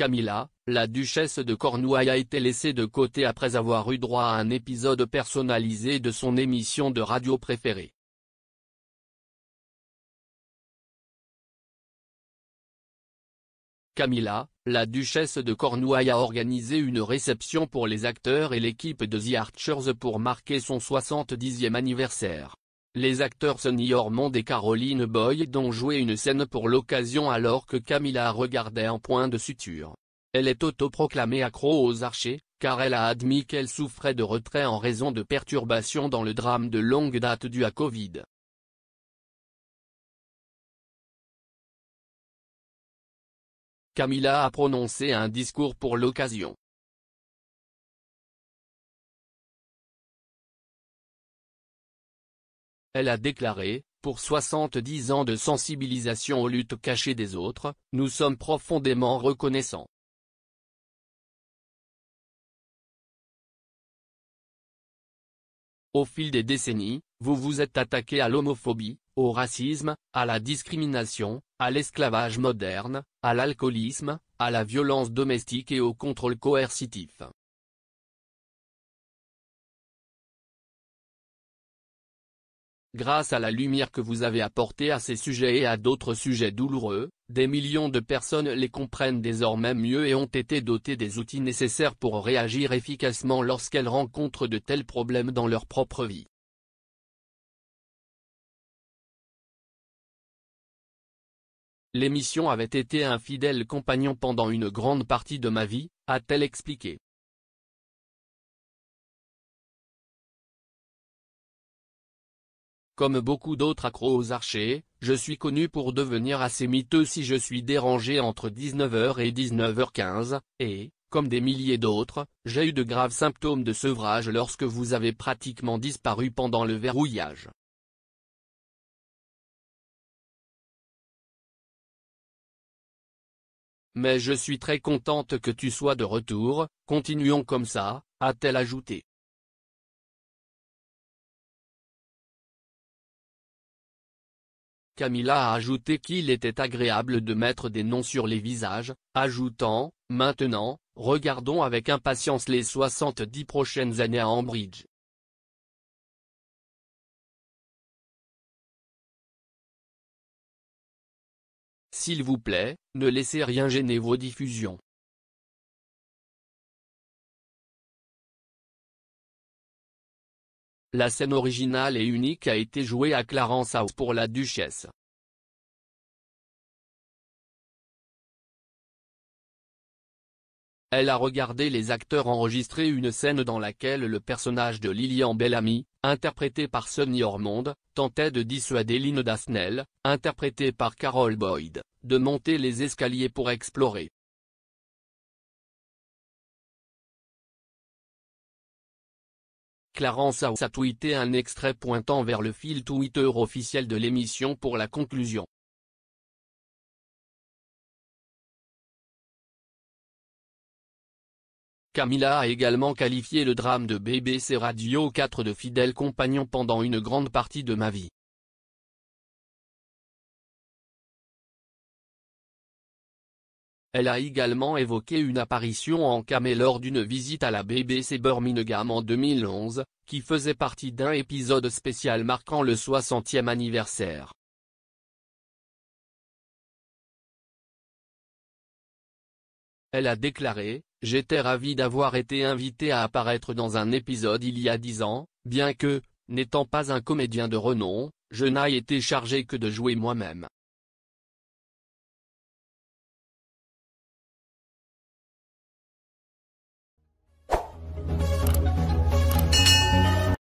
Camilla, la duchesse de Cornouailles a été laissée de côté après avoir eu droit à un épisode personnalisé de son émission de radio préférée. Camilla, la duchesse de Cornouailles a organisé une réception pour les acteurs et l'équipe de The Archers pour marquer son 70e anniversaire. Les acteurs Sonny Ormond et Caroline Boyd ont joué une scène pour l'occasion alors que Camilla regardait en point de suture. Elle est autoproclamée accro aux archers, car elle a admis qu'elle souffrait de retrait en raison de perturbations dans le drame de longue date dû à Covid. Camilla a prononcé un discours pour l'occasion. Elle a déclaré, pour 70 ans de sensibilisation aux luttes cachées des autres, nous sommes profondément reconnaissants. Au fil des décennies, vous vous êtes attaqué à l'homophobie, au racisme, à la discrimination, à l'esclavage moderne, à l'alcoolisme, à la violence domestique et au contrôle coercitif. Grâce à la lumière que vous avez apportée à ces sujets et à d'autres sujets douloureux, des millions de personnes les comprennent désormais mieux et ont été dotées des outils nécessaires pour réagir efficacement lorsqu'elles rencontrent de tels problèmes dans leur propre vie. L'émission avait été un fidèle compagnon pendant une grande partie de ma vie, a-t-elle expliqué. Comme beaucoup d'autres accros aux archers, je suis connu pour devenir assez miteux si je suis dérangé entre 19h et 19h15, et, comme des milliers d'autres, j'ai eu de graves symptômes de sevrage lorsque vous avez pratiquement disparu pendant le verrouillage. Mais je suis très contente que tu sois de retour, continuons comme ça, a-t-elle ajouté. Camilla a ajouté qu'il était agréable de mettre des noms sur les visages, ajoutant, maintenant, regardons avec impatience les 70 prochaines années à Ambridge. S'il vous plaît, ne laissez rien gêner vos diffusions. La scène originale et unique a été jouée à Clarence House pour la Duchesse. Elle a regardé les acteurs enregistrer une scène dans laquelle le personnage de Lilian Bellamy, interprété par Sonny Ormond, tentait de dissuader Lynn Dasnell, interprétée par Carol Boyd, de monter les escaliers pour explorer. Clarence House a tweeté un extrait pointant vers le fil Twitter officiel de l'émission pour la conclusion. Camilla a également qualifié le drame de BBC Radio 4 de fidèle compagnon pendant une grande partie de ma vie. Elle a également évoqué une apparition en camé lors d'une visite à la BBC Birmingham en 2011, qui faisait partie d'un épisode spécial marquant le 60e anniversaire. Elle a déclaré, « J'étais ravie d'avoir été invitée à apparaître dans un épisode il y a dix ans, bien que, n'étant pas un comédien de renom, je n'ai été chargée que de jouer moi-même.